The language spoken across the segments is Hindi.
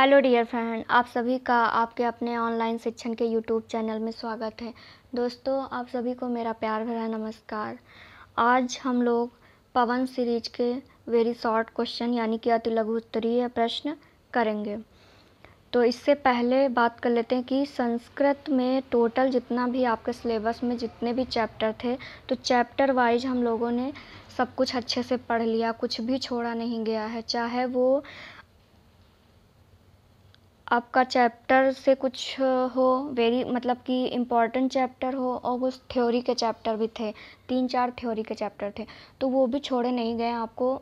हेलो डियर फ्रेंड आप सभी का आपके अपने ऑनलाइन शिक्षण के यूट्यूब चैनल में स्वागत है दोस्तों आप सभी को मेरा प्यार भरा नमस्कार आज हम लोग पवन सीरीज के वेरी शॉर्ट क्वेश्चन यानी कि अति लघु उत्तरीय प्रश्न करेंगे तो इससे पहले बात कर लेते हैं कि संस्कृत में टोटल जितना भी आपके सिलेबस में जितने भी चैप्टर थे तो चैप्टर वाइज हम लोगों ने सब कुछ अच्छे से पढ़ लिया कुछ भी छोड़ा नहीं गया है चाहे वो आपका चैप्टर से कुछ हो वेरी मतलब कि इम्पॉर्टेंट चैप्टर हो और कुछ थ्योरी के चैप्टर भी थे तीन चार थ्योरी के चैप्टर थे तो वो भी छोड़े नहीं गए आपको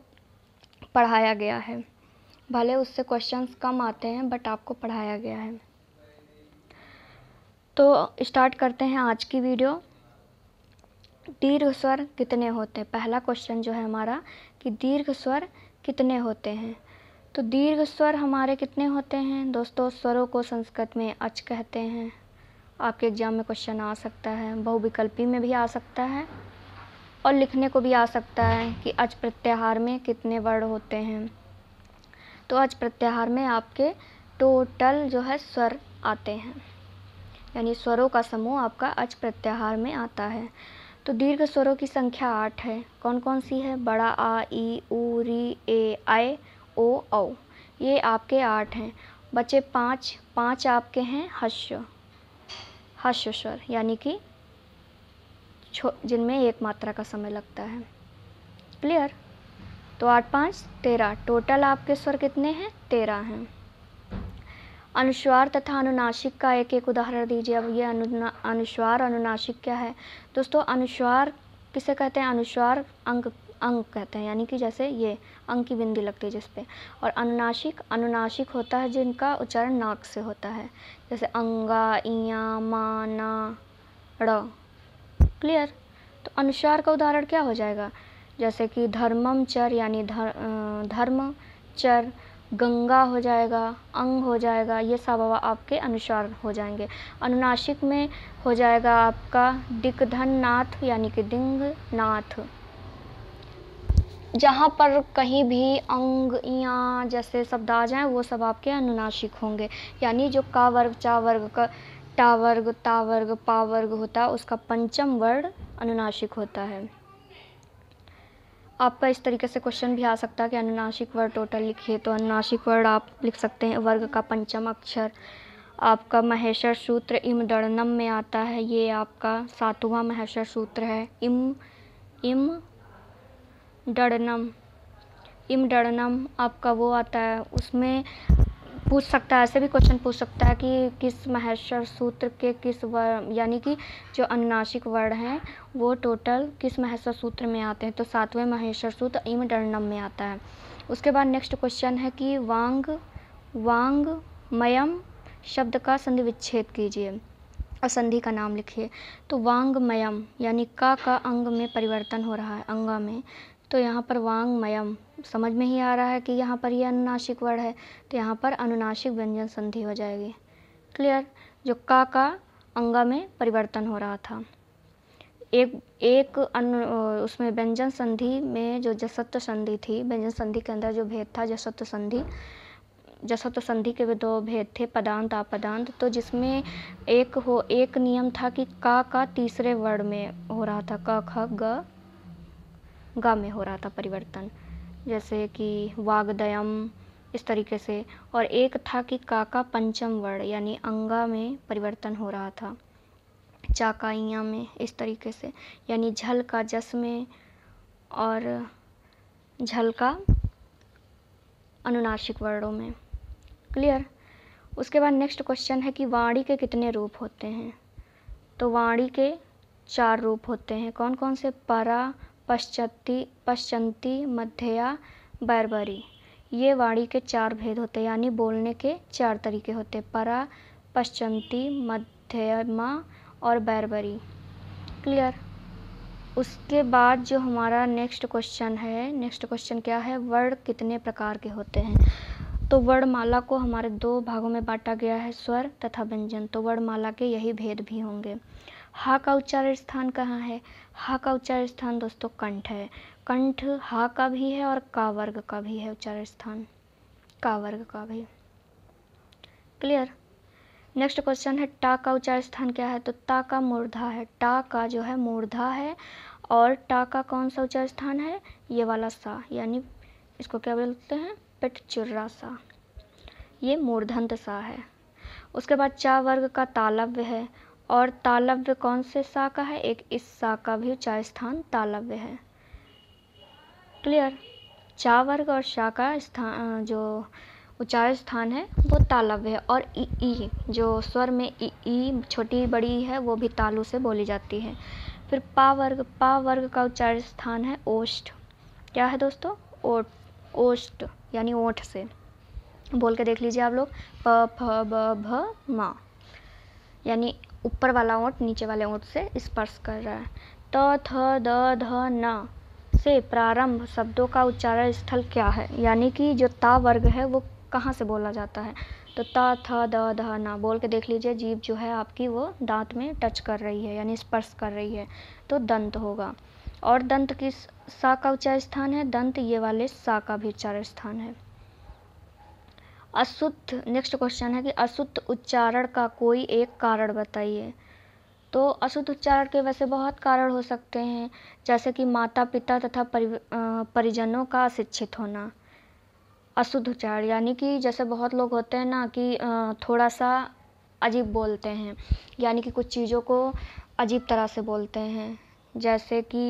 पढ़ाया गया है भले उससे क्वेश्चंस कम आते हैं बट आपको पढ़ाया गया है तो स्टार्ट करते हैं आज की वीडियो दीर्घ स्वर कितने होते हैं पहला क्वेश्चन जो है हमारा कि दीर्घ स्वर कितने होते हैं तो दीर्घ स्वर हमारे कितने होते हैं दोस्तों स्वरों को संस्कृत में अच कहते हैं आपके एग्जाम में क्वेश्चन आ सकता है बहुविकल्पी में भी आ सकता है और लिखने को भी आ सकता है कि अच प्रत्याहार में कितने वर्ण होते हैं तो अच प्रत्याहार में आपके टोटल जो है स्वर आते हैं यानी स्वरों का समूह आपका अच प्रत्याहार में आता है तो दीर्घ स्वरों की संख्या आठ है कौन कौन सी है बड़ा आ ई ऊ री ए आई ओ औ ये आपके आठ हैं बचे पाँच पाँच आपके हैं हस्य हस्य स्वर यानी कि जिनमें एक मात्रा का समय लगता है क्लियर तो आठ पाँच तेरह टोटल आपके स्वर कितने हैं तेरह हैं अनुस्वार तथा अनुनाशिक का एक एक उदाहरण दीजिए अब ये अनुना अनुस्वार अनुनाशिक क्या है दोस्तों अनुस्वार किसे कहते हैं अनुस्वार अंक अंग कहते हैं यानी कि जैसे ये अंग की बिंदी लगती है जिस पे और अनुनाशिक अनुनाशिक होता है जिनका उच्चारण नाक से होता है जैसे अंगा इया माना र क्लियर तो अनुसार का उदाहरण क्या हो जाएगा जैसे कि धर्मम चर यानी धर, धर्म चर गंगा हो जाएगा अंग हो जाएगा ये सब आपके अनुसार हो जाएंगे अनुनाशिक में हो जाएगा आपका दिग्धन नाथ यानी कि दिंग नाथ जहाँ पर कहीं भी अंग या जैसे शब्द आ जाएँ वो सब आपके अनुनाशिक होंगे यानी जो का वर्ग चा वर्ग का टा वर्ग ता वर्ग पा वर्ग होता है उसका पंचम वर्ग अनुनाशिक होता है आपका इस तरीके से क्वेश्चन भी आ सकता है कि अनुनाशिक वर्ड टोटल लिखिए तो अनुनाशिक वर्ड आप लिख सकते हैं वर्ग का पंचम अक्षर आपका महेश्वर सूत्र इम दड़नम में आता है ये आपका सातवां महेश्वर सूत्र है इम इम डड़नम इम डड़नम आपका वो आता है उसमें पूछ सकता है ऐसे भी क्वेश्चन पूछ सकता है कि किस महेश्वर सूत्र के किस वर्ण यानी कि जो अनुनाशिक वर्ण हैं वो टोटल किस महेश्वर सूत्र में आते हैं तो सातवें महेश्वर सूत्र इम डरणम में आता है उसके बाद नेक्स्ट क्वेश्चन है कि वांग वांग मयम शब्द का संधि विच्छेद कीजिए और संधि का नाम लिखिए तो वांगमयम यानी का का अंग में परिवर्तन हो रहा है अंगा में तो यहाँ पर वांगमयम समझ में ही आ रहा है कि यहाँ पर ये यह अनुनाशिक वर्ड है तो यहाँ पर अनुनाशिक व्यंजन संधि हो जाएगी क्लियर जो का का अंगा में परिवर्तन हो रहा था एक एक अनु उसमें व्यंजन संधि में जो जसत्व संधि थी व्यंजन संधि के अंदर जो भेद था जसत्व संधि जसत्व संधि के भी दो भेद थे पदांत आपदांत तो जिसमें एक हो एक नियम था कि का का तीसरे वर्ड में हो रहा था क ख ग गा में हो रहा था परिवर्तन जैसे कि वागदयम इस तरीके से और एक था कि का का पंचम वर्ण यानी अंगा में परिवर्तन हो रहा था चाकाइया में इस तरीके से यानी झल का जस में और झल का अनुनाशिक वर्णों में क्लियर उसके बाद नेक्स्ट क्वेश्चन है कि वाणी के कितने रूप होते हैं तो वाणी के चार रूप होते हैं कौन कौन से परा पश्चती पश्चंती मध्या बैरबरी ये वाणी के चार भेद होते हैं यानी बोलने के चार तरीके होते हैं परा पश्चंती मध्यमा और बैरबरी क्लियर उसके बाद जो हमारा नेक्स्ट क्वेश्चन है नेक्स्ट क्वेश्चन क्या है वर्ड कितने प्रकार के होते हैं तो वर्णमाला को हमारे दो भागों में बांटा गया है स्वर तथा व्यंजन तो वर्णमाला के यही भेद भी होंगे हा का उच्चारण स्थान कहाँ है हा का उच्चारण स्थान दोस्तों कंठ है कंठ हा का भी है और का वर्ग का भी है उच्चारण स्थान का वर्ग का भी क्लियर नेक्स्ट क्वेश्चन है टा का उच्चारण स्थान क्या है तो ता का मूर्धा है टा का जो है मूर्धा है और टा का कौन सा उच्चारण स्थान है ये वाला सा यानी इसको क्या बोलते हैं पेटचुर्रा सा ये मूर्धंत सा है उसके बाद चा वर्ग का तालव्य है और तालव्य कौन से सा का है एक इस सा का भी उच्चार स्थान तालव्य है क्लियर चा वर्ग और शाह का स्थान जो उच्चार स्थान है वो तालव्य है और ई ई जो स्वर में ई ई छोटी बड़ी है वो भी तालु से बोली जाती है फिर पा वर्ग पा वर्ग का उच्चार स्थान है ओष्ठ क्या है दोस्तों ओट ओष्ट यानी ओठ से बोल के देख लीजिए आप लोग प फ ब भ म यानी ऊपर वाला ओट नीचे वाले ओट से स्पर्श कर रहा है त थ द ध न से प्रारंभ शब्दों का उच्चारण स्थल क्या है यानी कि जो ता वर्ग है वो कहाँ से बोला जाता है तो त थ द ध न बोल के देख लीजिए जीभ जो है आपकी वो दांत में टच कर रही है यानी स्पर्श कर रही है तो दंत होगा और दंत किस सा का उच्चार स्थान है दंत ये वाले सा का भी उच्चार स्थान है अशुद्ध नेक्स्ट क्वेश्चन है कि अशुद्ध उच्चारण का कोई एक कारण बताइए तो अशुद्ध उच्चारण के वैसे बहुत कारण हो सकते हैं जैसे कि माता पिता तथा परि परिजनों का शिक्षित होना अशुद्ध उच्चारण यानी कि जैसे बहुत लोग होते हैं ना कि थोड़ा सा अजीब बोलते हैं यानी कि कुछ चीज़ों को अजीब तरह से बोलते हैं जैसे कि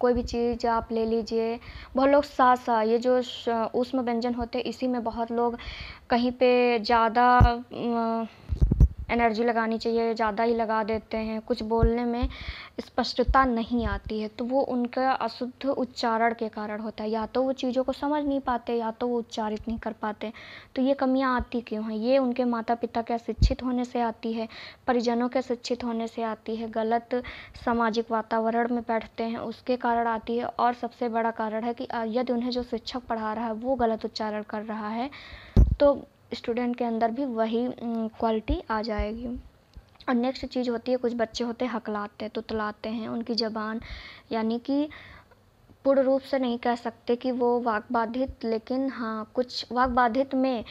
कोई भी चीज़ आप ले लीजिए बहुत लोग सा सा ये जो उष्म व्यंजन होते हैं इसी में बहुत लोग कहीं पे ज़्यादा एनर्जी लगानी चाहिए ज़्यादा ही लगा देते हैं कुछ बोलने में स्पष्टता नहीं आती है तो वो उनका अशुद्ध उच्चारण के कारण होता है या तो वो चीज़ों को समझ नहीं पाते या तो वो उच्चारित नहीं कर पाते तो ये कमियाँ आती क्यों हैं ये उनके माता पिता के अशिक्षित होने से आती है परिजनों के शिक्षित होने से आती है गलत सामाजिक वातावरण में बैठते हैं उसके कारण आती है और सबसे बड़ा कारण है कि यदि उन्हें जो शिक्षक पढ़ा रहा है वो गलत उच्चारण कर रहा है तो स्टूडेंट के अंदर भी वही क्वालिटी आ जाएगी और नेक्स्ट चीज़ होती है कुछ बच्चे होते हैं हकलाते तुतलाते हैं उनकी ज़बान यानी कि पूर्ण रूप से नहीं कह सकते कि वो वाक बाधित लेकिन हाँ कुछ वाक बाधित में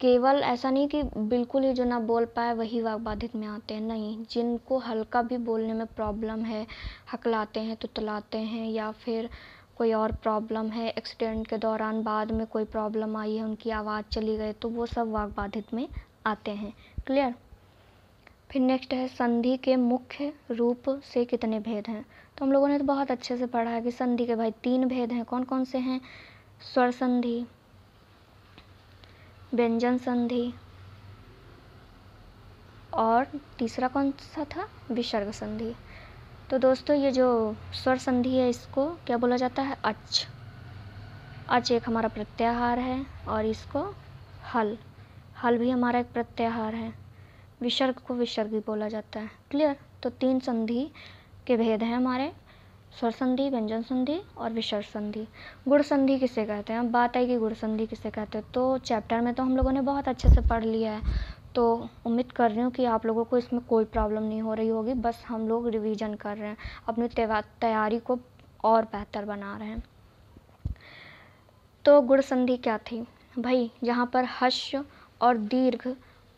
केवल ऐसा नहीं कि बिल्कुल ही जो ना बोल पाए वही वाक बाधित में आते हैं नहीं जिनको हल्का भी बोलने में प्रॉब्लम है हकलाते हैं तुतलाते हैं या फिर कोई और प्रॉब्लम है एक्सीडेंट के दौरान बाद में कोई प्रॉब्लम आई है उनकी आवाज़ चली गई तो वो सब वाक बाधित में आते हैं क्लियर फिर नेक्स्ट है संधि के मुख्य रूप से कितने भेद हैं तो हम लोगों ने तो बहुत अच्छे से पढ़ा है कि संधि के भाई तीन भेद हैं कौन कौन से हैं स्वर संधि व्यंजन संधि और तीसरा कौन सा था विसर्ग संधि तो दोस्तों ये जो स्वर संधि है इसको क्या बोला जाता है अच अच एक हमारा प्रत्याहार है और इसको हल हल भी हमारा एक प्रत्याहार है विसर्ग को विसर्ग भी बोला जाता है क्लियर तो तीन संधि के भेद हैं हमारे स्वर संधि व्यंजन संधि और विसर्ग संधि गुड़ संधि किसे कहते हैं बात आई कि गुड़ संधि किसे कहते हैं तो चैप्टर में तो हम लोगों ने बहुत अच्छे से पढ़ लिया है तो उम्मीद कर रही हूँ कि आप लोगों को इसमें कोई प्रॉब्लम नहीं हो रही होगी बस हम लोग रिवीजन कर रहे हैं अपनी तैयारी को और बेहतर बना रहे हैं तो गुड़ संधि क्या थी भाई यहाँ पर हश और दीर्घ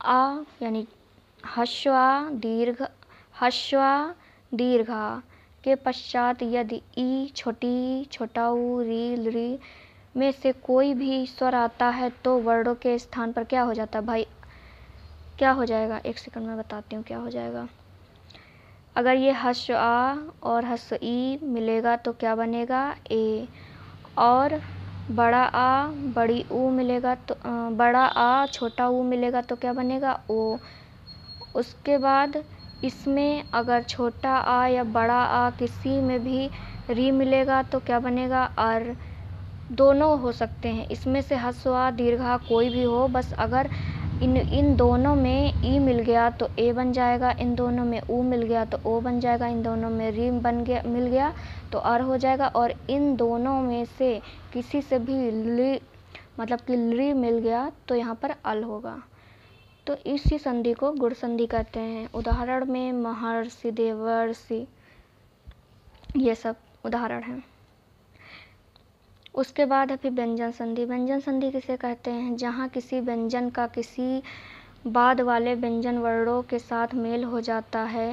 आ यानी हश्वा दीर्घ हश्वा दीर्घ के पश्चात यदि ई छोटी छोटाऊ री री में से कोई भी स्वर आता है तो वर्णों के स्थान पर क्या हो जाता है भाई क्या हो जाएगा एक सेकंड में बताती हूँ क्या हो जाएगा अगर ये हस आ और हस ई मिलेगा तो क्या बनेगा ए और बड़ा आ बड़ी ऊ मिलेगा तो बड़ा आ छोटा ऊ मिलेगा तो क्या बनेगा ओ उसके बाद इसमें अगर छोटा आ या बड़ा आ किसी में भी री मिलेगा तो क्या बनेगा अर दोनों हो सकते हैं इसमें से हस्व आ दीर्घा कोई भी हो बस अगर इन इन दोनों में ई मिल गया तो ए बन जाएगा इन दोनों में ऊ मिल गया तो ओ बन जाएगा इन दोनों में री बन गया मिल गया तो अर हो जाएगा और इन दोनों में से किसी से भी ली मतलब कि ली मिल गया तो यहाँ पर अल होगा तो इसी संधि को गुड़ संधि कहते हैं उदाहरण में महर्षि देवर्षि ये सब उदाहरण हैं उसके बाद है फिर व्यंजन संधि व्यंजन संधि किसे कहते हैं जहाँ किसी व्यंजन का किसी बाद वाले व्यंजन वर्णों के साथ मेल हो जाता है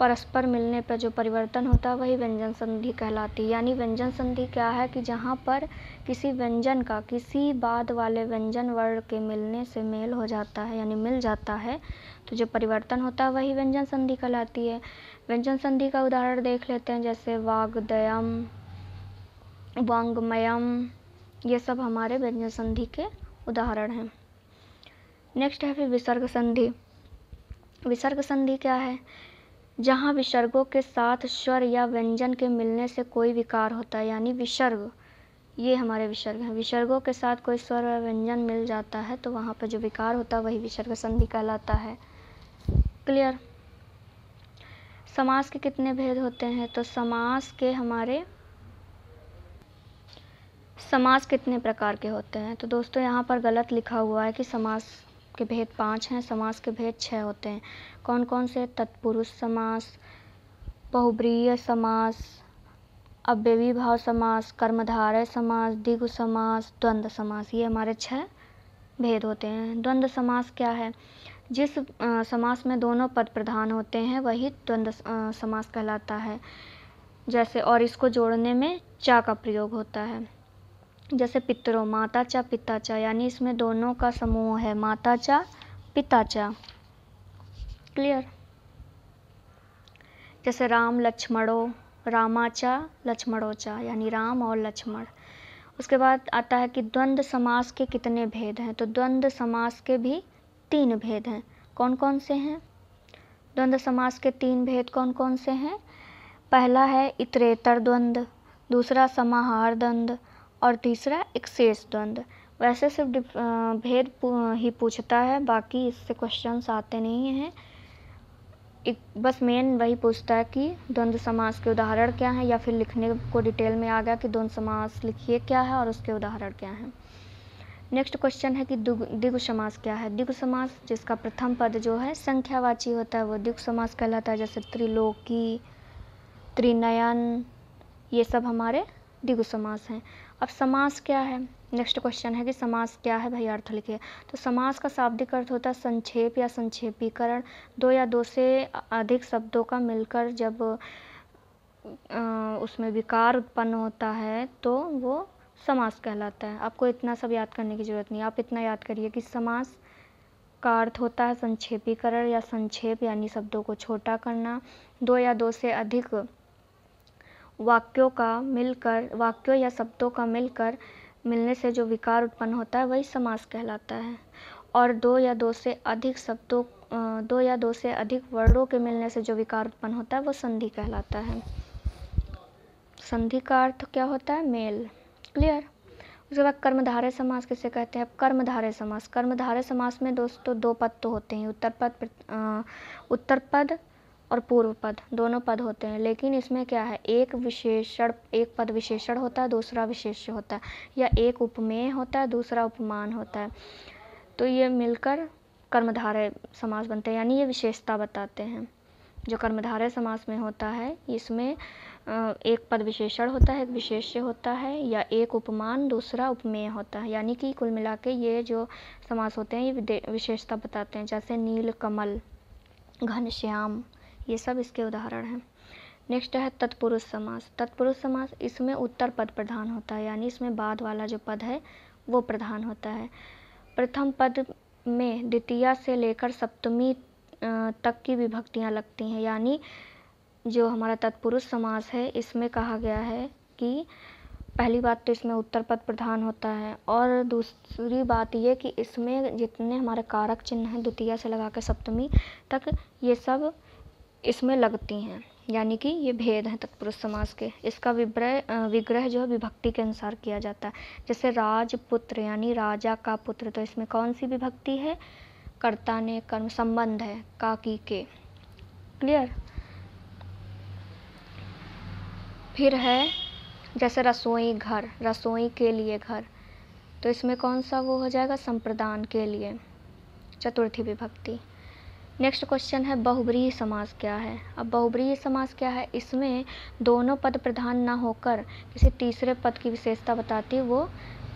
परस्पर मिलने पर जो परिवर्तन होता है वही व्यंजन संधि कहलाती है यानी व्यंजन संधि क्या है कि जहाँ पर किसी व्यंजन का किसी बाद वाले व्यंजन वर्ण के मिलने से मेल हो जाता है यानी मिल जाता है तो जो परिवर्तन होता है वही व्यंजन संधि कहलाती है व्यंजन संधि का उदाहरण देख लेते हैं जैसे वाग्दयम वांगमयम ये सब हमारे व्यंजन संधि के उदाहरण हैं नेक्स्ट है फिर विसर्ग संधि विसर्ग संधि क्या है जहाँ विसर्गों के साथ स्वर या व्यंजन के मिलने से कोई विकार होता है यानी विसर्ग ये हमारे विसर्ग हैं विसर्गों के साथ कोई स्वर या व्यंजन मिल जाता है तो वहाँ पर जो विकार होता है वही विसर्ग संधि कहलाता है क्लियर समास के कितने भेद होते हैं तो समास के हमारे समास कितने प्रकार के होते हैं तो दोस्तों यहाँ पर गलत लिखा हुआ है कि समास के भेद पाँच हैं समास के भेद छः होते हैं कौन कौन से तत्पुरुष समास बहुब्रीय समास अव्यवी भाव समास कर्मधारय समास दिगु समास द्वंद्व समास ये हमारे छः भेद होते हैं द्वंद्व समास क्या है जिस समास में दोनों पद प्रधान होते हैं वही द्वंद्व समास कहलाता है जैसे और इसको जोड़ने में चा का प्रयोग होता है जैसे पितरों माता चा पिता चा यानी इसमें दोनों का समूह है माता चा पिता चा क्लियर जैसे राम लक्ष्मणों रामाचा लक्ष्मणोचा यानी राम और लक्ष्मण उसके बाद आता है कि द्वंद्व समास के कितने भेद हैं तो द्वंद्व समास के भी तीन भेद हैं कौन कौन से हैं द्वंद्व समास के तीन भेद कौन कौन से हैं पहला है इतरेतर द्वंद्व दूसरा समाहार द्वंद्व और तीसरा एक शेष द्वंद्व वैसे सिर्फ भेद ही पूछता है बाकी इससे क्वेश्चंस आते नहीं हैं एक बस मेन वही पूछता है कि द्वंद्व समास के उदाहरण क्या हैं या फिर लिखने को डिटेल में आ गया कि द्वंद्व समास लिखिए क्या है और उसके उदाहरण क्या हैं नेक्स्ट क्वेश्चन है कि दिग समास क्या है दिग समास जिसका प्रथम पद जो है संख्यावाची होता है वो दिग समास कहलाता है जैसे त्रिलोकी त्रिनयन ये सब हमारे दिग समास हैं अब समास क्या है नेक्स्ट क्वेश्चन है कि समास क्या है भाई अर्थ लिखिए तो समास का शाब्दिक अर्थ होता है संक्षेप या संक्षेपीकरण दो या दो से अधिक शब्दों का मिलकर जब आ, उसमें विकार उत्पन्न होता है तो वो समास कहलाता है आपको इतना सब याद करने की ज़रूरत नहीं आप इतना याद करिए कि समास का अर्थ होता है संक्षेपीकरण या संक्षेप यानी शब्दों को छोटा करना दो या दो से अधिक वाक्यों का मिलकर वाक्यों या शब्दों का मिलकर मिलने से जो विकार उत्पन्न होता है वही समास कहलाता है और दो या दो से अधिक शब्दों दो या दो से अधिक वर्णों के मिलने से जो विकार उत्पन्न होता है वो संधि कहलाता है संधि का अर्थ क्या होता है मेल क्लियर उसके बाद कर्मधारय समास किसे कहते हैं अब कर्मधारय समास कर्मधारय समास में दोस्तों दो पद तो होते हैं उत्तर पद उत्तर पद और पूर्व पद दोनों पद होते हैं लेकिन इसमें क्या है एक विशेषण एक पद विशेषण होता है दूसरा विशेष्य होता है या एक उपमेय होता है दूसरा उपमान होता है तो ये मिलकर कर्मधारय समास बनते हैं यानी ये विशेषता बताते हैं जो कर्मधारय समास में होता है इसमें एक पद विशेषण होता है एक विशेष्य होता है या एक उपमान दूसरा उपमेय होता है यानी कि कुल मिला के ये जो समास होते हैं ये विशेषता बताते हैं जैसे नील कमल घनश्याम ये सब इसके उदाहरण हैं नेक्स्ट है तत्पुरुष समास तत्पुरुष समास इसमें उत्तर पद प्रधान होता है यानी इसमें बाद वाला जो पद है वो प्रधान होता है प्रथम पद में द्वितीय से लेकर सप्तमी तक की विभक्तियाँ लगती हैं यानी जो हमारा तत्पुरुष समास है इसमें कहा गया है कि पहली बात तो इसमें उत्तर पद प्रधान होता है और दूसरी बात ये कि इसमें जितने हमारे कारक चिन्ह हैं द्वितीय से लगा कर सप्तमी तक ये सब इसमें लगती हैं यानी कि ये भेद हैं तत्पुरुष समाज के इसका विग्रह विग्रह जो है विभक्ति के अनुसार किया जाता है जैसे राजपुत्र यानी राजा का पुत्र तो इसमें कौन सी विभक्ति है कर्ता ने कर्म संबंध है काकी के क्लियर फिर है जैसे रसोई घर रसोई के लिए घर तो इसमें कौन सा वो हो जाएगा संप्रदान के लिए चतुर्थी विभक्ति नेक्स्ट क्वेश्चन है बहुब्रीय समास क्या है अब बहुब्रीय समास क्या है इसमें दोनों पद प्रधान ना होकर किसी तीसरे पद की विशेषता बताती वो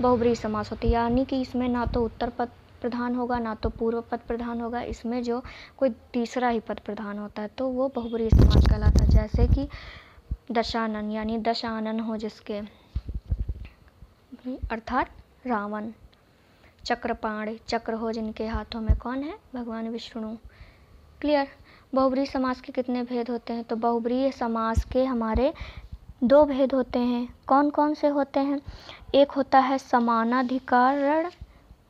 बहुब्रीय समास होती है यानी कि इसमें ना तो उत्तर पद प्रधान होगा ना तो पूर्व पद प्रधान होगा इसमें जो कोई तीसरा ही पद प्रधान होता है तो वो बहुब्रीय समास कहलाता है जैसे कि दशानन यानी दशानन हो जिसके अर्थात रावण चक्रपाण चक्र हो जिनके हाथों में कौन है भगवान विष्णु क्लियर बहुब्रीय समास के कितने भेद होते हैं तो बहुब्रीही समास के हमारे दो भेद होते हैं कौन कौन से होते हैं एक होता है समानाधिकारण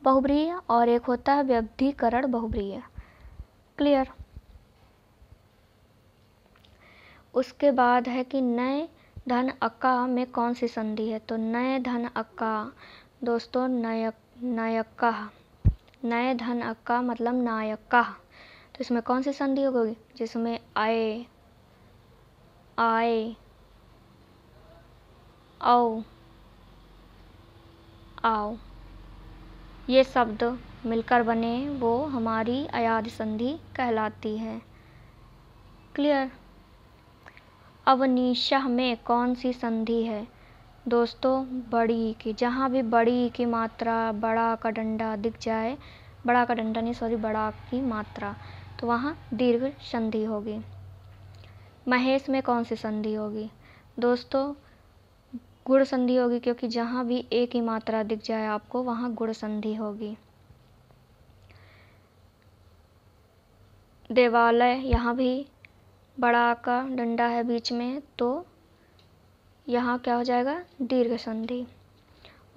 बहुब्रीय और एक होता है व्यवधिकरण बहुब्रीय क्लियर उसके बाद है कि नए धन अका में कौन सी संधि है तो नए धन अका दोस्तों नायक नायक्का नए धन अक्का मतलब नायक्का तो इसमें कौन सी संधि होगी जिसमें आए आए आओ आओ ये शब्द मिलकर बने वो हमारी अयाध संधि कहलाती है क्लियर अब में कौन सी संधि है दोस्तों बड़ी की जहाँ भी बड़ी की मात्रा बड़ा का डंडा दिख जाए बड़ा का डंडा नहीं सॉरी बड़ा की मात्रा तो वहाँ दीर्घ संधि होगी महेश में कौन सी संधि होगी दोस्तों गुड़ संधि होगी क्योंकि जहाँ भी एक ही मात्रा दिख जाए आपको वहाँ गुड़ संधि होगी देवालय यहाँ भी बड़ा का डंडा है बीच में तो यहाँ क्या हो जाएगा दीर्घ संधि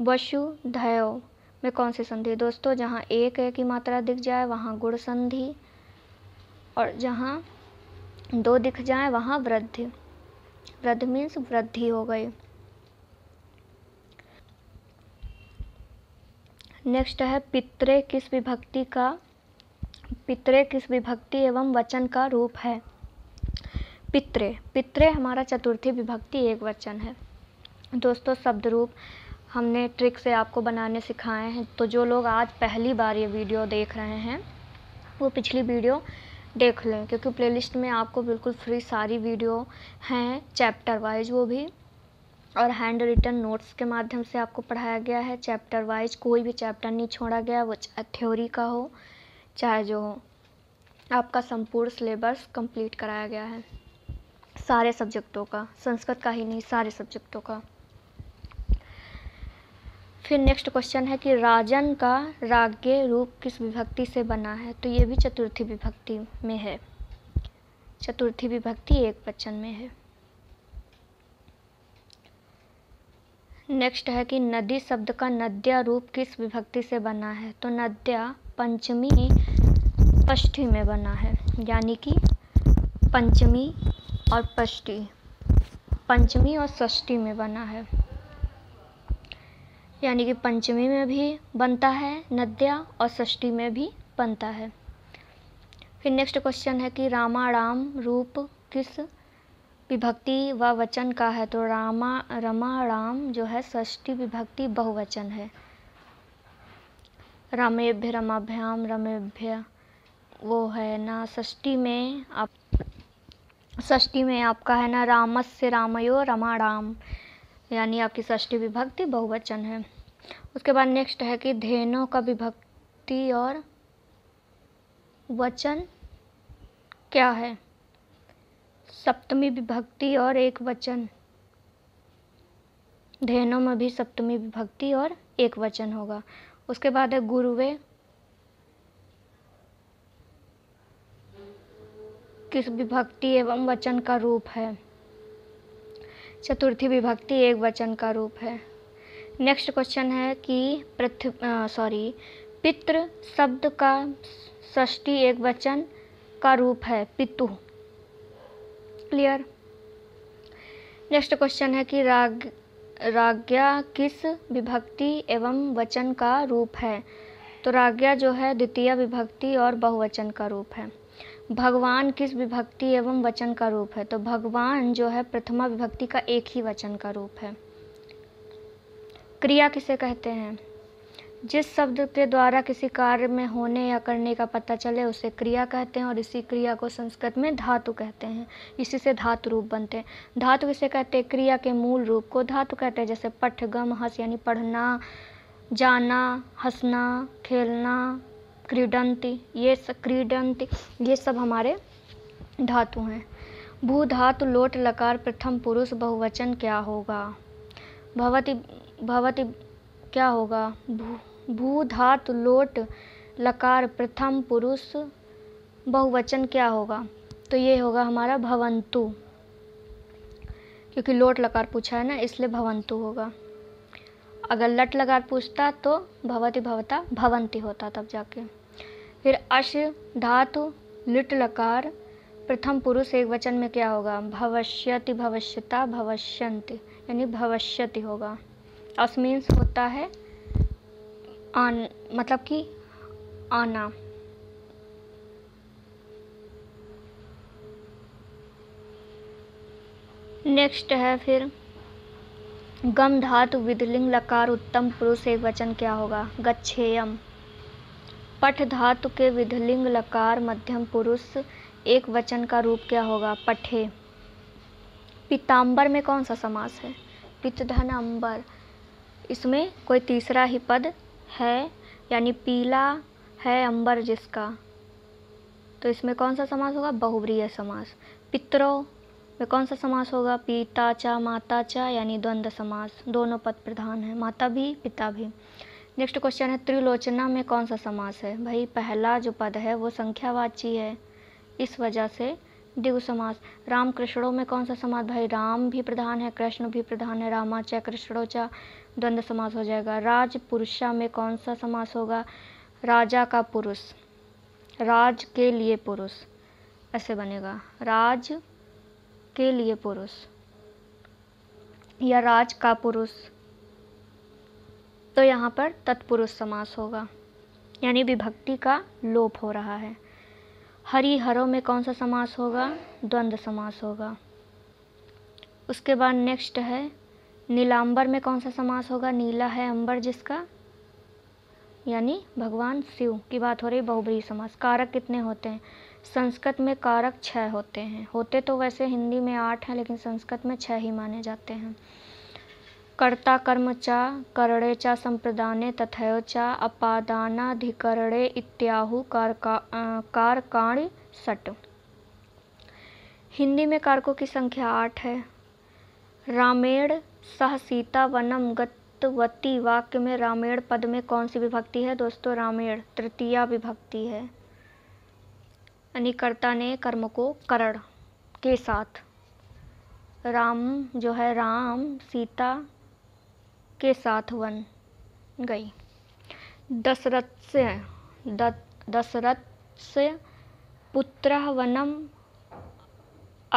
वशुधैव में कौन सी संधि दोस्तों जहाँ एक एक की मात्रा दिख जाए वहाँ गुड़ संधि और जहाँ दो दिख जाए वहाँ वृद्धि वृद्ध मीन्स वृद्धि हो गई नेक्स्ट है पितरे किस विभक्ति का पितरे किस विभक्ति एवं वचन का रूप है पितरे पितरे हमारा चतुर्थी विभक्ति एक वचन है दोस्तों शब्द रूप हमने ट्रिक से आपको बनाने सिखाए हैं तो जो लोग आज पहली बार ये वीडियो देख रहे हैं वो पिछली वीडियो देख लें क्योंकि प्लेलिस्ट में आपको बिल्कुल फ्री सारी वीडियो हैं चैप्टर वाइज वो भी और हैंड रिटन नोट्स के माध्यम से आपको पढ़ाया गया है चैप्टर वाइज कोई भी चैप्टर नहीं छोड़ा गया वो चाहे थ्योरी का हो चाहे जो हो आपका संपूर्ण सिलेबस कंप्लीट कराया गया है सारे सब्जेक्टों का संस्कृत का ही नहीं सारे सब्जेक्टों का फिर नेक्स्ट क्वेश्चन है कि राजन का राग्य रूप किस विभक्ति से बना है तो ये भी चतुर्थी विभक्ति में है चतुर्थी विभक्ति एक वचन में है नेक्स्ट है कि नदी शब्द का नद्या रूप किस विभक्ति से बना है तो नद्या पंचमी पष्टी में बना है यानी कि पंचमी और पष्टी पंचमी और षष्टी में बना है यानी कि पंचमी में भी बनता है नद्या और षष्ठी में भी बनता है फिर नेक्स्ट क्वेश्चन है कि रामा राम रूप किस विभक्ति व वचन का है तो रामा रमा राम जो है षष्ठी विभक्ति बहुवचन है रामेभ्य रमाभ्याम रमेभ्य वो है ना षष्ठी में आप षष्ठी में आपका है ना रामस्य रामयो रमा राम यानी आपकी षष्ठी विभक्ति बहुवचन है उसके बाद नेक्स्ट है कि धेनों का विभक्ति और वचन क्या है सप्तमी विभक्ति और एक वचन धेनों में भी सप्तमी विभक्ति और एक वचन होगा उसके बाद है गुरुवे किस विभक्ति एवं वचन का रूप है चतुर्थी विभक्ति एक वचन का रूप है नेक्स्ट क्वेश्चन है कि पृथ्वी सॉरी पितृ शब्द का षष्टी एक वचन का रूप है पितु क्लियर नेक्स्ट क्वेश्चन है कि राग राग्या किस विभक्ति एवं वचन का रूप है तो राग्या जो है द्वितीय विभक्ति और बहुवचन का रूप है भगवान किस विभक्ति एवं वचन का रूप है तो भगवान जो है प्रथमा विभक्ति का एक ही वचन का रूप है क्रिया किसे कहते हैं जिस शब्द के द्वारा किसी कार्य में होने या करने का पता चले उसे क्रिया कहते हैं और इसी क्रिया को संस्कृत में धातु कहते हैं इसी से धातु रूप बनते हैं धातु किसे कहते हैं क्रिया के मूल रूप को धातु कहते हैं जैसे पठगम हंस यानी पढ़ना जाना हंसना खेलना क्रीडंती ये क्रीडंती ये सब हमारे धातु हैं भू धातु लोट लकार प्रथम पुरुष बहुवचन क्या होगा भवति भवति क्या होगा भू भू धातु लोट लकार प्रथम पुरुष बहुवचन क्या होगा तो ये होगा हमारा भवंतु क्योंकि लोट लकार पूछा है ना इसलिए भवंतु होगा अगर लट लकार पूछता तो भवती भवता भवंती होता तब जाके फिर अश धातु लिट लकार प्रथम पुरुष एक वचन में क्या होगा भविष्यति भविष्यता भविष्यंत यानी भविष्यति होगा अस मीन्स होता है आन मतलब कि आना नेक्स्ट है फिर गम धातु विधलिंग लकार उत्तम पुरुष एक वचन क्या होगा गच्छेयम पठ धातु के विधलिंग लकार मध्यम पुरुष एक वचन का रूप क्या होगा पठे पीताम्बर में कौन सा समास है पितधन अम्बर इसमें कोई तीसरा ही पद है यानी पीला है अंबर जिसका तो इसमें कौन सा समास होगा बहुव्रीय समास पितरों में कौन सा समास होगा पिता चा माता चा यानी द्वंद्व समास दोनों पद प्रधान है माता भी पिता भी नेक्स्ट क्वेश्चन है त्रिलोचना में कौन सा समास है भाई पहला जो पद है वो संख्यावाची है इस वजह से दिगु समास राम कृष्णों में कौन सा समास भाई राम भी प्रधान है कृष्ण भी प्रधान है रामाचा कृष्णोचा द्वंद्व समास हो जाएगा राज पुरुषा में कौन सा समास होगा राजा का पुरुष राज के लिए पुरुष ऐसे बनेगा राज के लिए पुरुष या राज का पुरुष तो यहाँ पर तत्पुरुष समास होगा यानी विभक्ति का लोप हो रहा है हरी हरों में कौन सा समास होगा द्वंद्व समास होगा उसके बाद नेक्स्ट है नीलांबर में कौन सा समास होगा नीला है अंबर जिसका यानी भगवान शिव की बात हो रही बहुबरी समास कारक कितने होते हैं संस्कृत में कारक छः होते हैं होते तो वैसे हिंदी में आठ हैं लेकिन संस्कृत में छः ही माने जाते हैं कर्ता कर्ताकर्मचा करणे च संप्रदाने तथैव च अपादानाधिकरणे इत्याहुः कारकाणि सट हिंदी में कारकों की संख्या आठ है रामेण सह सीता वनम गतवती वाक्य में रामेण पद में कौन सी विभक्ति है दोस्तों रामेण तृतीय विभक्ति है अनिकर्ता कर्ता ने कर्म को करण के साथ राम जो है राम सीता के साथ वन गई दशरथ से दशरथ से पुत्र वनम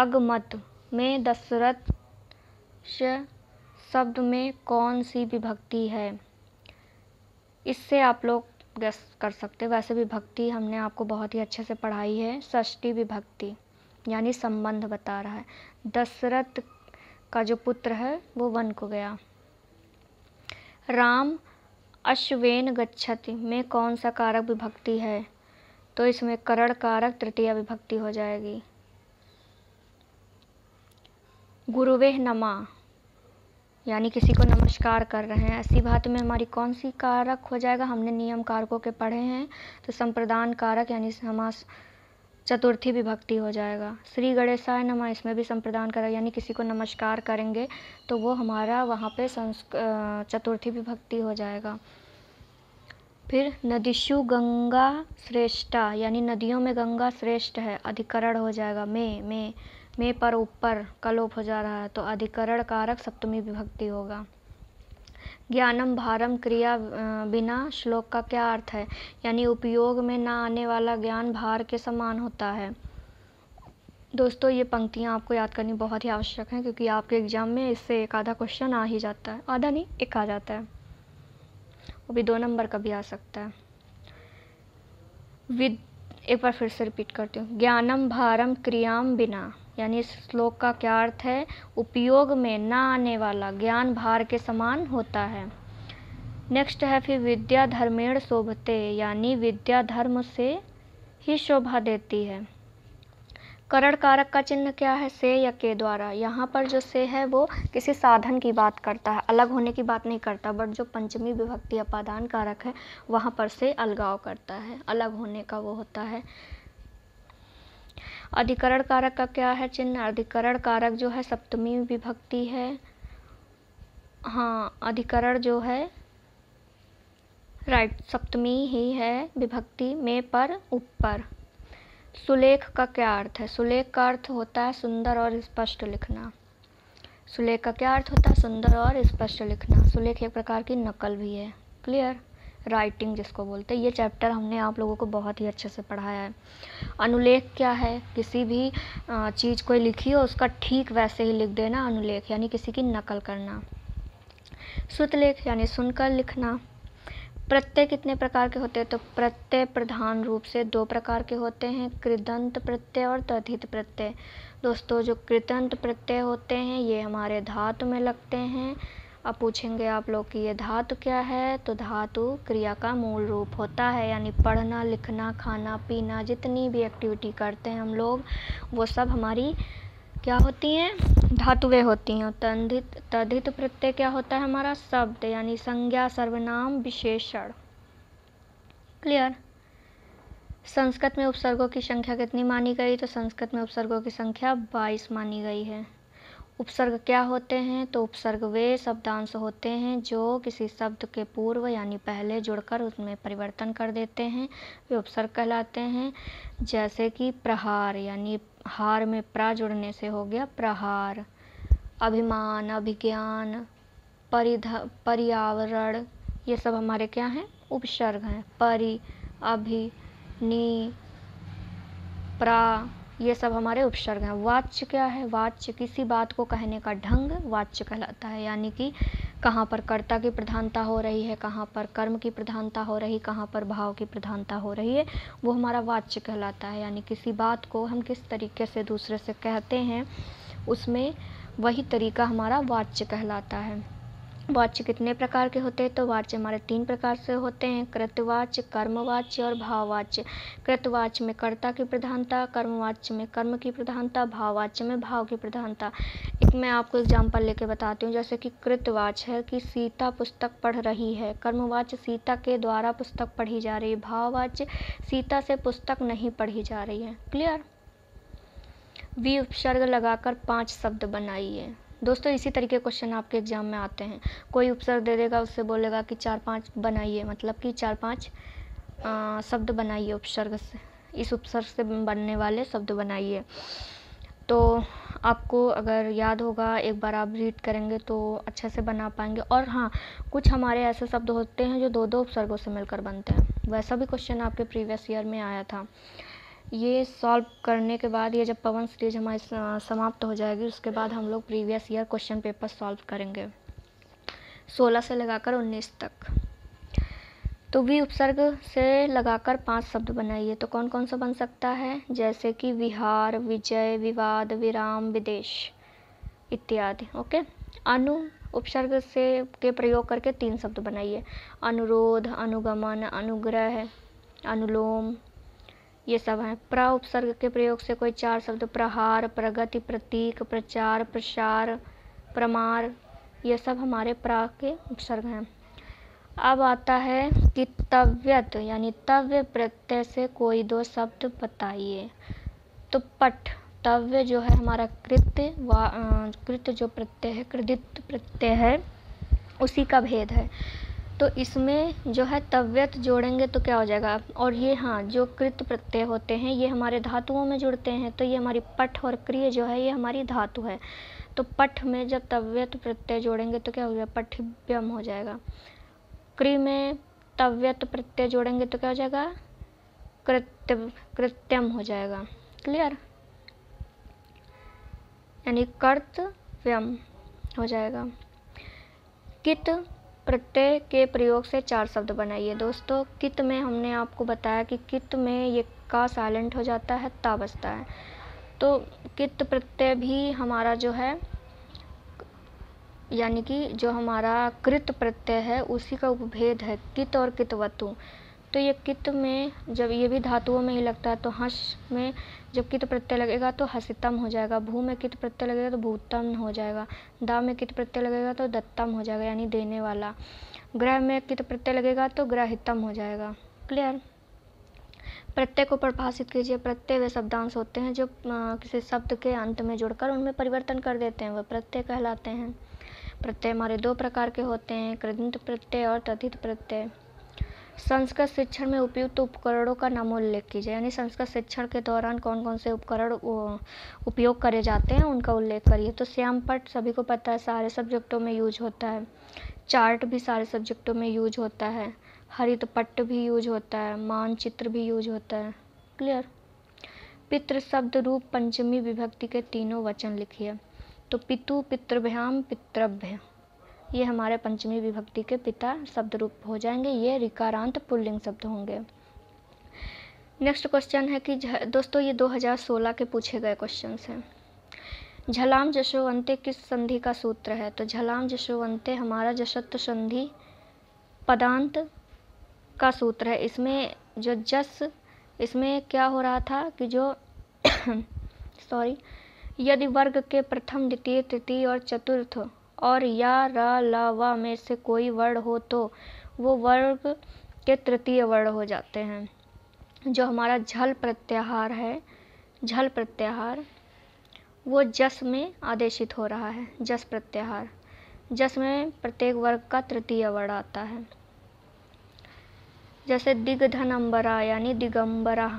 अगमत में दशरथ से शब्द में कौन सी विभक्ति है इससे आप लोग गैस कर सकते वैसे विभक्ति हमने आपको बहुत ही अच्छे से पढ़ाई है षष्टी विभक्ति यानी संबंध बता रहा है दशरथ का जो पुत्र है वो वन को गया राम अश्वेन गच्छति में कौन सा कारक विभक्ति है तो इसमें करण कारक तृतीय विभक्ति हो जाएगी गुरुवे नमा यानी किसी को नमस्कार कर रहे हैं ऐसी बात में हमारी कौन सी कारक हो जाएगा हमने नियम कारकों के पढ़े हैं तो संप्रदान कारक यानी समास चतुर्थी विभक्ति हो जाएगा श्री गणेशाय नमः इसमें भी संप्रदान करें यानी किसी को नमस्कार करेंगे तो वो हमारा वहाँ पे चतुर्थी विभक्ति हो जाएगा फिर नदीशु गंगा श्रेष्ठा यानी नदियों में गंगा श्रेष्ठ है अधिकरण हो जाएगा मे मे मे पर ऊपर कलोप हो जा रहा है तो अधिकरण कारक सप्तमी विभक्ति होगा ज्ञानम भारम क्रिया बिना श्लोक का क्या अर्थ है यानी उपयोग में ना आने वाला ज्ञान भार के समान होता है दोस्तों ये पंक्तियाँ आपको याद करनी बहुत ही आवश्यक हैं क्योंकि आपके एग्ज़ाम में इससे एक आधा क्वेश्चन आ ही जाता है आधा नहीं एक आ जाता है वो भी दो नंबर का भी आ सकता है विद एक बार फिर से रिपीट करती हूँ ज्ञानम भारम क्रियाम बिना यानी इस श्लोक का क्या अर्थ है उपयोग में ना आने वाला ज्ञान भार के समान होता है नेक्स्ट है फिर विद्या धर्मेण शोभते यानी विद्या धर्म से ही शोभा देती है करण कारक का चिन्ह क्या है से या के द्वारा यहाँ पर जो से है वो किसी साधन की बात करता है अलग होने की बात नहीं करता बट जो पंचमी विभक्ति अपादान कारक है वहाँ पर से अलगाव करता है अलग होने का वो होता है अधिकरण कारक का क्या है चिन्ह अधिकरण कारक जो है सप्तमी विभक्ति है हाँ अधिकरण जो है राइट सप्तमी ही है विभक्ति में पर ऊपर सुलेख का क्या अर्थ है सुलेख का अर्थ होता है सुंदर और स्पष्ट लिखना सुलेख का क्या अर्थ होता है सुंदर और स्पष्ट लिखना सुलेख एक प्रकार की नकल भी है क्लियर राइटिंग जिसको बोलते हैं ये चैप्टर हमने आप लोगों को बहुत ही अच्छे से पढ़ाया है अनुलेख क्या है किसी भी चीज़ कोई लिखी हो उसका ठीक वैसे ही लिख देना अनुलेख यानी किसी की नकल करना सुतलेख यानी सुनकर लिखना प्रत्यय कितने प्रकार के होते हैं तो प्रत्यय प्रधान रूप से दो प्रकार के होते हैं कृदंत प्रत्यय और तथित प्रत्यय दोस्तों जो कृतंत प्रत्यय होते हैं ये हमारे धातु में लगते हैं अब पूछेंगे आप लोग कि ये धातु क्या है तो धातु क्रिया का मूल रूप होता है यानी पढ़ना लिखना खाना पीना जितनी भी एक्टिविटी करते हैं हम लोग वो सब हमारी क्या होती हैं धातुएं होती हैं तंधित तधित प्रत्यय क्या होता है हमारा शब्द यानी संज्ञा सर्वनाम विशेषण क्लियर संस्कृत में उपसर्गों की संख्या कितनी मानी गई तो संस्कृत में उपसर्गों की संख्या 22 मानी गई है उपसर्ग क्या होते हैं तो उपसर्ग वे शब्दांश होते हैं जो किसी शब्द के पूर्व यानी पहले जुड़कर उसमें परिवर्तन कर देते हैं वे उपसर्ग कहलाते हैं जैसे कि प्रहार यानी हार में प्रा जुड़ने से हो गया प्रहार अभिमान अभिज्ञान परिध पर्यावरण ये सब हमारे क्या हैं उपसर्ग हैं परि अभि नी प्रा ये सब हमारे उपसर्ग हैं वाच्य क्या है वाच्य किसी बात को कहने का ढंग वाच्य कहलाता है यानी कि कहाँ पर कर्ता की प्रधानता हो रही है कहाँ पर कर्म की प्रधानता हो रही कहाँ पर भाव की प्रधानता हो रही है वो हमारा वाच्य कहलाता है यानी किसी बात को हम किस तरीके से दूसरे से कहते हैं उसमें वही तरीका हमारा वाच्य कहलाता है वाच्य कितने प्रकार के होते हैं तो वाच्य हमारे तीन प्रकार से होते हैं कृतवाच्य कर्मवाच्य और भाववाच्य कृतवाच्य में कर्ता की प्रधानता कर्मवाच्य में कर्म की प्रधानता भाववाच्य में भाव की प्रधानता एक मैं आपको एग्जाम्पल लेके बताती हूँ जैसे कि कृतवाच्य है कि सीता पुस्तक पढ़ रही है कर्मवाच्य सीता के द्वारा पुस्तक पढ़ी जा रही है भाववाच्य सीता से पुस्तक नहीं पढ़ी जा रही है क्लियर वी उपसर्ग लगाकर पाँच शब्द बनाइए दोस्तों इसी तरीके क्वेश्चन आपके एग्ज़ाम में आते हैं कोई उपसर्ग दे देगा उससे बोलेगा कि चार पाँच बनाइए मतलब कि चार पाँच शब्द बनाइए उपसर्ग से इस उपसर्ग से बनने वाले शब्द बनाइए तो आपको अगर याद होगा एक बार आप रीड करेंगे तो अच्छे से बना पाएंगे और हाँ कुछ हमारे ऐसे शब्द होते हैं जो दो दो उपसर्गों से मिलकर बनते हैं वैसा भी क्वेश्चन आपके प्रीवियस ईयर में आया था ये सॉल्व करने के बाद ये जब पवन सीरीज हमारी समाप्त हो जाएगी उसके बाद हम लोग previous year question paper solve करेंगे 16 से लगाकर 19 तक तो वी उपसर्ग से लगाकर पांच शब्द बनाइए तो कौन कौन सा बन सकता है जैसे कि विहार विजय विवाद विराम विदेश इत्यादि ओके अनु उपसर्ग से के प्रयोग करके तीन शब्द बनाइए अनुरोध अनुगमन अनुग्रह अनुलोम ये सब हैं प्र उपसर्ग के प्रयोग से कोई चार शब्द प्रहार प्रगति प्रतीक प्रचार प्रसार प्रमार ये सब हमारे प्रा के उपसर्ग हैं अब आता है कि तव्यत यानी तव्य प्रत्यय से कोई दो शब्द बताइए तो पट तव्य जो है हमारा कृत्य व कृत्य जो प्रत्यय है कृदित प्रत्यय है उसी का भेद है तो इसमें जो है तव्यत जोड़ेंगे तो क्या हो जाएगा और ये हाँ जो कृत प्रत्यय होते हैं ये हमारे धातुओं में जुड़ते हैं तो ये हमारी पठ और क्रिय जो है ये हमारी धातु है तो पठ में जब तव्यत प्रत्यय जोड़ेंगे तो क्या हो जाएगा पठभ्यम हो जाएगा क्रिय में तव्यत प्रत्यय जोड़ेंगे तो क्या हो जाएगा कृत्य कृत्यम हो जाएगा क्लियर यानी कर्तव्यम हो जाएगा कित प्रत्यय के प्रयोग से चार शब्द बनाइए दोस्तों कित में हमने आपको बताया कि कित में ये का साइलेंट हो जाता है ता बचता है तो कित प्रत्यय भी हमारा जो है यानी कि जो हमारा कृत प्रत्यय है उसी का उपभेद है कित और कितवतु तो ये कित में जब ये भी धातुओं में ही लगता है तो हंस में जब कित प्रत्यय लगेगा तो हसितम हो जाएगा भू में कित प्रत्यय लगेगा तो भूतम हो जाएगा दा में कित प्रत्यय लगेगा तो दत्तम हो जाएगा यानी देने वाला ग्रह में कित प्रत्यय लगेगा तो ग्रहितम हो जाएगा क्लियर प्रत्यय को परिभाषित कीजिए प्रत्यय वे शब्दांश होते हैं जो किसी शब्द के अंत में जुड़कर उनमें परिवर्तन कर देते हैं वह प्रत्यय कहलाते हैं प्रत्यय हमारे दो प्रकार के होते हैं कृदंत प्रत्यय और तथित प्रत्यय संस्कृत शिक्षण में उपयुक्त उपकरणों का नामोल्लेख कीजिए यानी संस्कृत शिक्षण के दौरान कौन कौन से उपकरण उपयोग करे जाते हैं उनका उल्लेख करिए तो श्याम पट सभी को पता है सारे सब्जेक्टों में यूज होता है चार्ट भी सारे सब्जेक्टों में यूज होता है हरित पट्ट भी यूज होता है मानचित्र भी यूज होता है क्लियर पितृ शब्द रूप पंचमी विभक्ति के तीनों वचन लिखिए तो पितु पितृभ्याम पितृभ्य ये हमारे पंचमी विभक्ति के पिता शब्द रूप हो जाएंगे ये रिकारांत पुल्लिंग शब्द होंगे नेक्स्ट क्वेश्चन है कि दोस्तों ये 2016 के पूछे गए क्वेश्चन हैं झलाम जशोवंते किस संधि का सूत्र है तो झलाम जशोवंते हमारा जशत्व संधि पदांत का सूत्र है इसमें जो जस इसमें क्या हो रहा था कि जो सॉरी यदि वर्ग के प्रथम द्वितीय तृतीय और चतुर्थ और या रा ला में से कोई वर्ण हो तो वो वर्ग के तृतीय वर्ण हो जाते हैं जो हमारा झल प्रत्याहार है झल प्रत्याहार वो जस में आदेशित हो रहा है जस प्रत्याहार जस में प्रत्येक वर्ग का तृतीय वर्ण आता है जैसे दिग्धन अम्बरा यानी दिगंबरा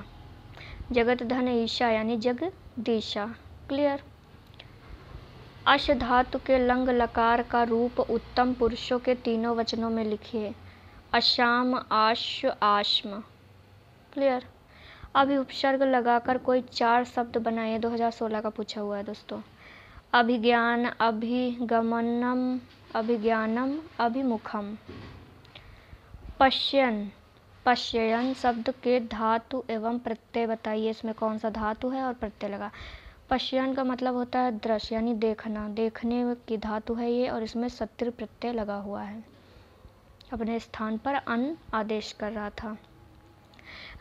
जगत धन ईशा यानी जगदीशा क्लियर अश धातु के लंग लकार का रूप उत्तम पुरुषों के तीनों वचनों में लिखिए अशाम आश आश्म क्लियर अभी उपसर्ग लगाकर कोई चार शब्द बनाए 2016 का पूछा हुआ है दोस्तों अभिज्ञान अभिगमनम अभिज्ञानम अभिमुखम पश्यन पश्यन शब्द के धातु एवं प्रत्यय बताइए इसमें कौन सा धातु है और प्रत्यय लगा पश्यन का मतलब होता है दृश्य यानी देखना देखने की धातु है ये और इसमें सत्र प्रत्यय लगा हुआ है अपने स्थान पर अन आदेश कर रहा था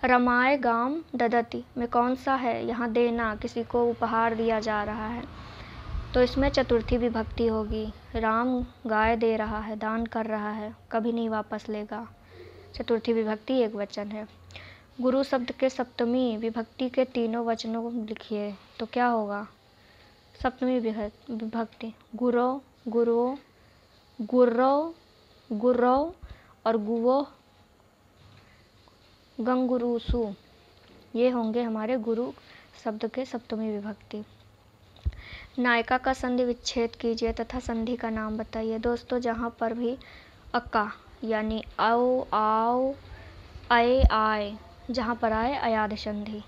रमाय गाम ददति में कौन सा है यहाँ देना किसी को उपहार दिया जा रहा है तो इसमें चतुर्थी विभक्ति होगी राम गाय दे रहा है दान कर रहा है कभी नहीं वापस लेगा चतुर्थी विभक्ति एक वचन है गुरु शब्द के सप्तमी विभक्ति के तीनों वचनों को लिखिए तो क्या होगा सप्तमी विभक्ति गुरो गुरु गुर्रो गुर्रो और गुवो गंगुरुसु ये होंगे हमारे गुरु शब्द के सप्तमी विभक्ति नायिका का संधि विच्छेद कीजिए तथा संधि का नाम बताइए दोस्तों जहाँ पर भी अक्का यानी औ आओ आए आए जहाँ पर आए अयाध संधि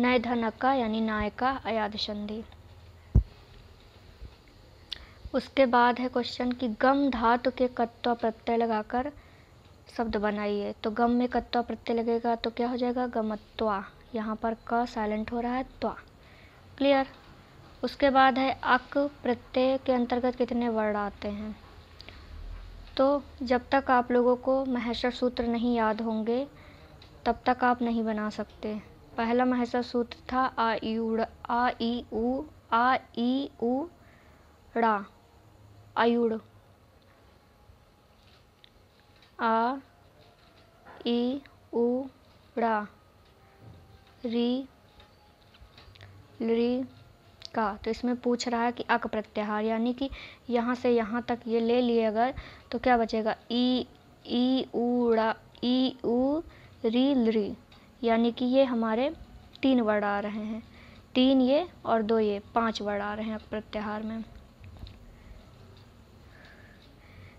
नए धनका यानी नायका अयाद संधि उसके बाद है क्वेश्चन कि गम धातु के कत्वा प्रत्यय लगाकर शब्द बनाइए तो गम में कत्वा प्रत्यय लगेगा तो क्या हो जाएगा गमत्वा यहाँ पर क साइलेंट हो रहा है त्वा क्लियर उसके बाद है अक प्रत्यय के अंतर्गत कितने वर्ड आते हैं तो जब तक आप लोगों को महेश्वर सूत्र नहीं याद होंगे तब तक आप नहीं बना सकते पहला महसा सूत्र था आ ई आ ई आ ई उ आयुड़ आ ई उ ड़ा री का तो इसमें पूछ रहा है कि अक प्रत्याहार यानी कि यहाँ से यहाँ तक ये ले लिए अगर तो क्या बचेगा ई ई ऊड़ा ई ऊ री ल्री यानी कि ये हमारे तीन वर्ड आ रहे हैं तीन ये और दो ये पांच वर्ड आ रहे हैं प्रत्याहार में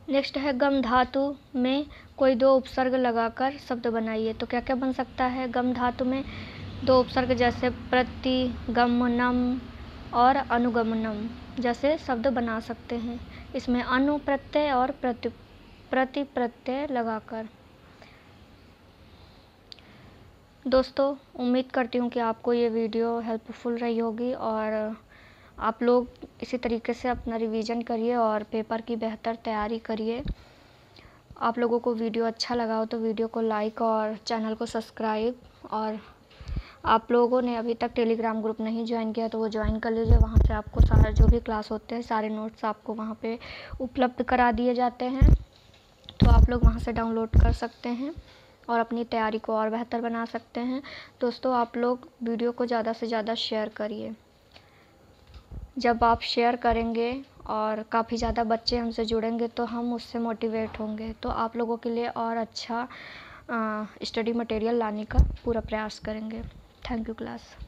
नेक्स्ट है गम धातु में कोई दो उपसर्ग लगाकर शब्द बनाइए तो क्या क्या बन सकता है गम धातु में दो उपसर्ग जैसे प्रति गमनम और अनुगमनम जैसे शब्द बना सकते हैं इसमें अनु प्रत्यय और प्रति प्रति प्रत्यय लगाकर दोस्तों उम्मीद करती हूँ कि आपको ये वीडियो हेल्पफुल रही होगी और आप लोग इसी तरीके से अपना रिवीजन करिए और पेपर की बेहतर तैयारी करिए आप लोगों को वीडियो अच्छा लगा हो तो वीडियो को लाइक और चैनल को सब्सक्राइब और आप लोगों ने अभी तक टेलीग्राम ग्रुप नहीं ज्वाइन किया तो वो ज्वाइन कर लीजिए वहाँ से आपको सारा जो भी क्लास होते हैं सारे नोट्स आपको वहाँ पर उपलब्ध करा दिए जाते हैं तो आप लोग वहाँ से डाउनलोड कर सकते हैं और अपनी तैयारी को और बेहतर बना सकते हैं दोस्तों आप लोग वीडियो को ज़्यादा से ज़्यादा शेयर करिए जब आप शेयर करेंगे और काफ़ी ज़्यादा बच्चे हमसे जुड़ेंगे तो हम उससे मोटिवेट होंगे तो आप लोगों के लिए और अच्छा स्टडी मटेरियल लाने का पूरा प्रयास करेंगे थैंक यू क्लास